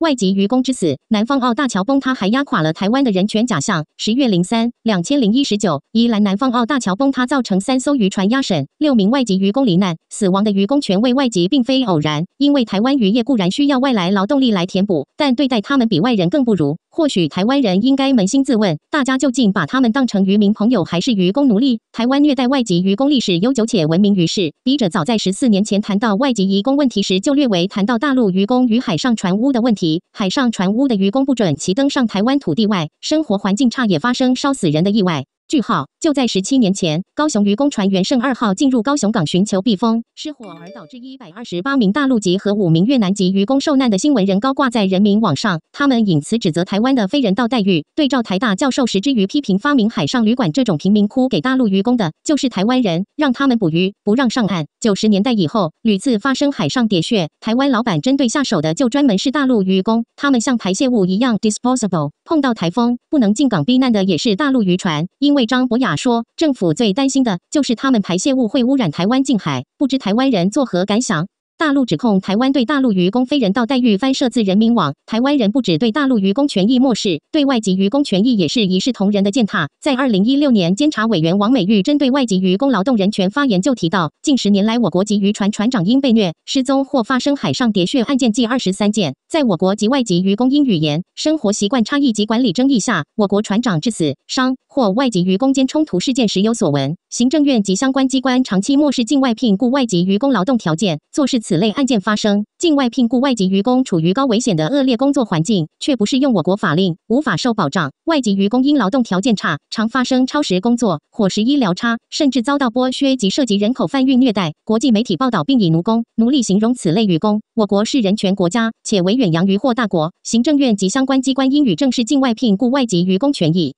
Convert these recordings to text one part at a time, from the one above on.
外籍渔工之死，南方澳大桥崩塌还压垮了台湾的人权假象。十月零三两千零一十九，宜兰南方澳大桥崩塌造成三艘渔船压沈，六名外籍渔工罹难。死亡的渔工全为外籍，并非偶然。因为台湾渔业固然需要外来劳动力来填补，但对待他们比外人更不如。或许台湾人应该扪心自问：大家究竟把他们当成渔民朋友，还是渔工奴隶？台湾虐待外籍渔工历史悠久且闻名于世。笔者早在十四年前谈到外籍渔工问题时，就略为谈到大陆渔工与海上船屋的问题。海上船屋的渔工不准其登上台湾土地外，生活环境差，也发生烧死人的意外。句号就在十七年前，高雄渔工船“元盛二号”进入高雄港寻求避风，失火而导致一百二十八名大陆籍和五名越南籍渔工受难的新闻仍高挂在人民网上。他们引此指责台湾的非人道待遇，对照台大教授石之瑜批评发明海上旅馆这种贫民窟给大陆渔工的，就是台湾人让他们捕鱼不让上岸。九十年代以后，屡次发生海上喋血，台湾老板针对下手的就专门是大陆渔工，他们像排泄物一样 disposable，碰到台风不能进港避难的也是大陆渔船。因为张博雅说，政府最担心的就是他们排泄物会污染台湾近海，不知台湾人作何感想。大陆指控台湾对大陆渔工非人道待遇，翻涉自人民网。台湾人不止对大陆渔工权益漠视，对外籍渔工权益也是一视同仁的践踏。在二零一六年，监察委员王美玉针对外籍渔工劳动人权发言就提到，近十年来，我国籍渔船船长因被虐失踪或发生海上喋血案件计二十三件。在我国籍外籍渔工因语言、生活习惯差异及管理争议下，我国船长致死、伤或外籍渔工间冲突事件时有所闻。行政院及相关机关长期漠视境外聘雇外籍渔工劳动条件，做事。此类案件发生，境外聘雇外籍渔工处于高危险的恶劣工作环境，却不适用我国法令无法受保障。外籍渔工因劳动条件差，常发生超时工作、伙食医疗差，甚至遭到剥削及涉及人口贩运虐待。国际媒体报道并以奴工、奴隶形容此类渔工。我国是人权国家，且为远洋渔获大国，行政院及相关机关应予正视境外聘雇外籍渔工权益。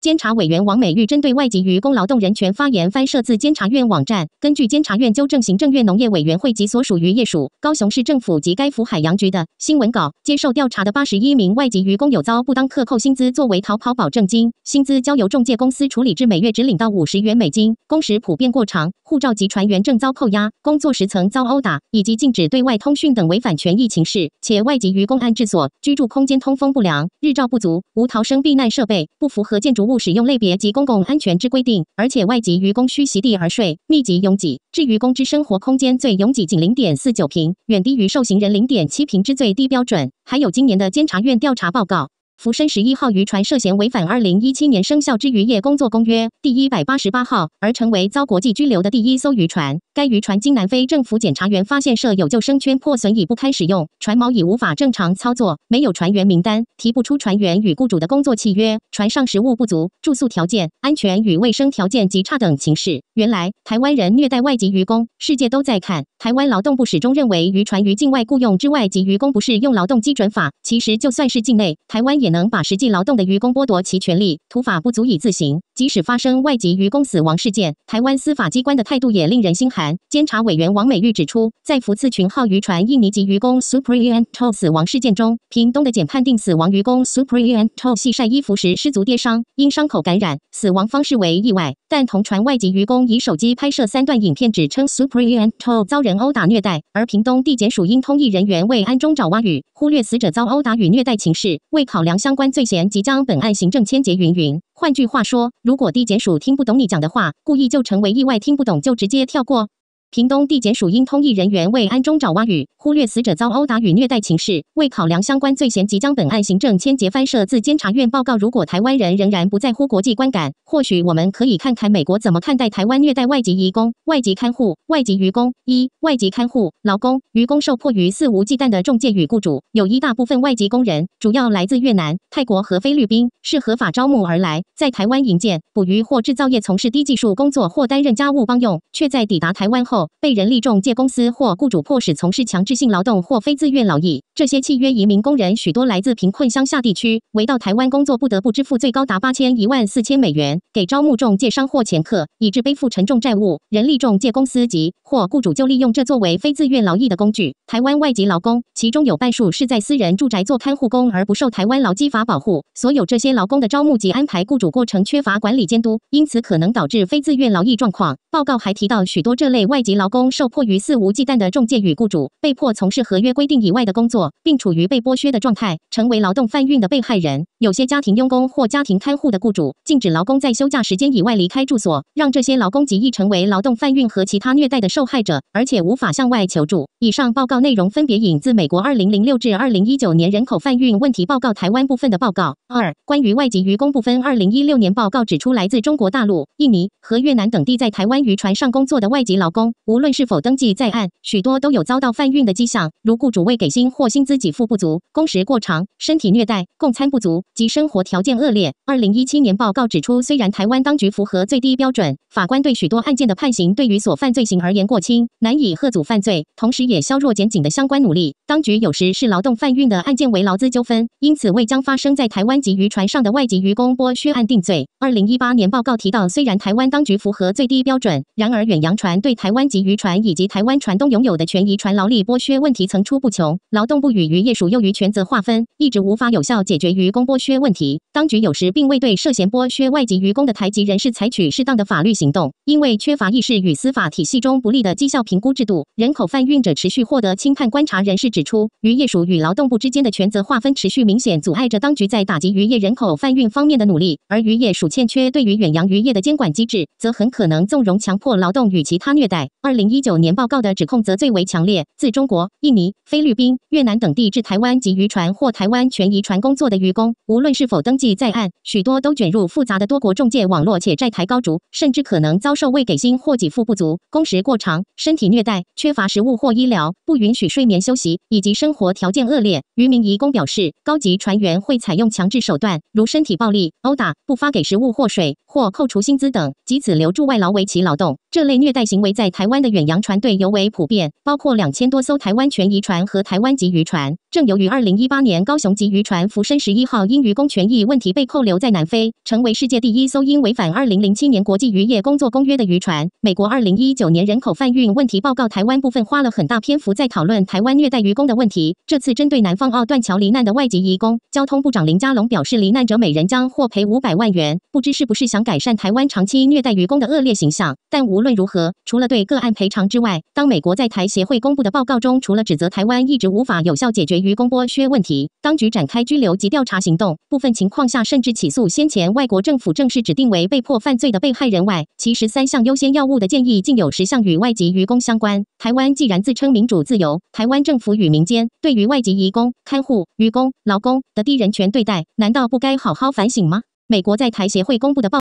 监察委员王美玉针对外籍渔工劳动人权发言，翻摄自监察院网站。根据监察院纠正行政院农业委员会及所属渔业署、高雄市政府及该府海洋局的新闻稿，接受调查的八十一名外籍渔工有遭不当克扣薪资作为逃跑保证金，薪资交由中介公司处理，至每月只领到五十元美金；工时普遍过长，护照及船员证遭扣押，工作时曾遭殴打，以及禁止对外通讯等违反权益情事。且外籍渔工安置所居住空间通风不良、日照不足、无逃生避难设备，不符合建筑。物使用类别及公共安全之规定，而且外籍渔工需席地而睡，密集拥挤。至于渔工之生活空间最拥挤，仅零点四九平，远低于受刑人零点七平之最低标准。还有今年的监察院调查报告。福生十一号渔船涉嫌违反二零一七年生效之渔业工作公约第一百八十八号，而成为遭国际拘留的第一艘渔船。该渔船经南非政府检查员发现，设有救生圈破损已不堪使用，船锚已无法正常操作，没有船员名单，提不出船员与雇主的工作契约，船上食物不足，住宿条件、安全与卫生条件极差等情势。原来台湾人虐待外籍渔工，世界都在看。台湾劳动部始终认为渔船于境外雇佣之外籍渔工不适用劳动基准法。其实就算是境内，台湾也。也能把实际劳动的渔工剥夺其权利，土法不足以自行。即使发生外籍渔工死亡事件，台湾司法机关的态度也令人心寒。监察委员王美玉指出，在福次群号渔船印尼籍渔工 Superianto 死亡事件中，屏东的检判定死亡渔工 Superianto 系晒衣服时失足跌伤，因伤口感染死亡方式为意外。但同船外籍渔工以手机拍摄三段影片，指称 Superianto 遭人殴打虐待，而屏东地检署因通译人员为安中爪哇语，忽略死者遭殴打与虐待情事，未考量。相关罪嫌即将本案行政牵结云云。换句话说，如果地检署听不懂你讲的话，故意就成为意外听不懂，就直接跳过。屏东地检署因通译人员未安中找蛙语，忽略死者遭殴打与虐待情事，未考量相关罪嫌，即将本案行政迁结翻涉自监察院报告。如果台湾人仍然不在乎国际观感，或许我们可以看看美国怎么看待台湾虐待外籍移工、外籍看护、外籍渔工。一、外籍看护劳工渔工受迫于肆无忌惮的中介与雇主，有一大部分外籍工人主要来自越南、泰国和菲律宾，是合法招募而来，在台湾引荐捕鱼或制造业从事低技术工作或担任家务帮用，却在抵达台湾后。被人力中介公司或雇主迫使从事强制性劳动或非自愿劳役，这些契约移民工人许多来自贫困乡下地区，为到台湾工作不得不支付最高达八千一万四千美元给招募中介商或掮客，以致背负沉重债务。人力中介公司及或雇主就利用这作为非自愿劳役的工具。台湾外籍劳工，其中有半数是在私人住宅做看护工，而不受台湾劳基法保护。所有这些劳工的招募及安排雇主过程缺乏管理监督，因此可能导致非自愿劳役状况。报告还提到许多这类外及劳工受迫于肆无忌惮的中介与雇主，被迫从事合约规定以外的工作，并处于被剥削的状态，成为劳动贩运的被害人。有些家庭佣工或家庭看护的雇主，禁止劳工在休假时间以外离开住所，让这些劳工极易成为劳动贩运和其他虐待的受害者，而且无法向外求助。以上报告内容分别引自美国二零零六至二零一九年人口贩运问题报告台湾部分的报告。二、关于外籍渔工部分，二零一六年报告指出，来自中国大陆、印尼和越南等地在台湾渔船上工作的外籍劳工。无论是否登记在案，许多都有遭到贩运的迹象，如雇主未给薪或薪资给付不足、工时过长、身体虐待、供餐不足及生活条件恶劣。二零一七年报告指出，虽然台湾当局符合最低标准，法官对许多案件的判刑对于所犯罪行而言过轻，难以遏阻犯罪，同时也削弱检警的相关努力。当局有时视劳动贩运的案件为劳资纠纷，因此未将发生在台湾及渔船上的外籍渔工剥削案定罪。二零一八年报告提到，虽然台湾当局符合最低标准，然而远洋船对台湾及渔船以及台湾船东拥有的权益、船劳力剥削问题层出不穷。劳动部与渔业署又于权责划分，一直无法有效解决渔工剥削问题。当局有时并未对涉嫌剥削外籍渔工的台籍人士采取适当的法律行动，因为缺乏意识与司法体系中不利的绩效评估制度。人口贩运者持续获得轻判。观察人士指出，渔业署与劳动部之间的权责划分持续明显阻碍着当局在打击渔业人口贩运方面的努力，而渔业署欠缺对于远洋渔业的监管机制，则很可能纵容强迫劳动与其他虐待。二零一九年报告的指控则最为强烈，自中国、印尼、菲律宾、越南等地至台湾及渔船或台湾全渔船工作的渔工，无论是否登记在案，许多都卷入复杂的多国中介网络，且债台高筑，甚至可能遭受未给薪或给付不足、工时过长、身体虐待、缺乏食物或医疗、不允许睡眠休息以及生活条件恶劣。渔民渔工表示，高级船员会采用强制手段，如身体暴力、殴打、不发给食物或水、或扣除薪资等，及此留住外劳，维其劳动。这类虐待行为在台湾的远洋船队尤为普遍，包括两千多艘台湾全渔船和台湾籍渔船。正由于二零一八年高雄籍渔船福深十一号因渔工权益问题被扣留在南非，成为世界第一艘因违反二零零七年国际渔业工作公约的渔船。美国二零一九年人口贩运问题报告台湾部分花了很大篇幅在讨论台湾虐待渔工的问题。这次针对南方澳断桥罹难的外籍移工，交通部长林佳龙表示，罹难者每人将获赔五百万元，不知是不是想改善台湾长期虐待渔工的恶劣形象，但无。无论如何，除了对个案赔偿之外，当美国在台协会公布的报告中，除了指责台湾一直无法有效解决于公剥削问题，当局展开拘留及调查行动，部分情况下甚至起诉先前外国政府正式指定为被迫犯罪的被害人外，其实三项优先要务的建议竟有十项与外籍渔工相关。台湾既然自称民主自由，台湾政府与民间对于外籍移工、看护、渔工、劳工的低人权对待，难道不该好好反省吗？美国在台协会公布的报。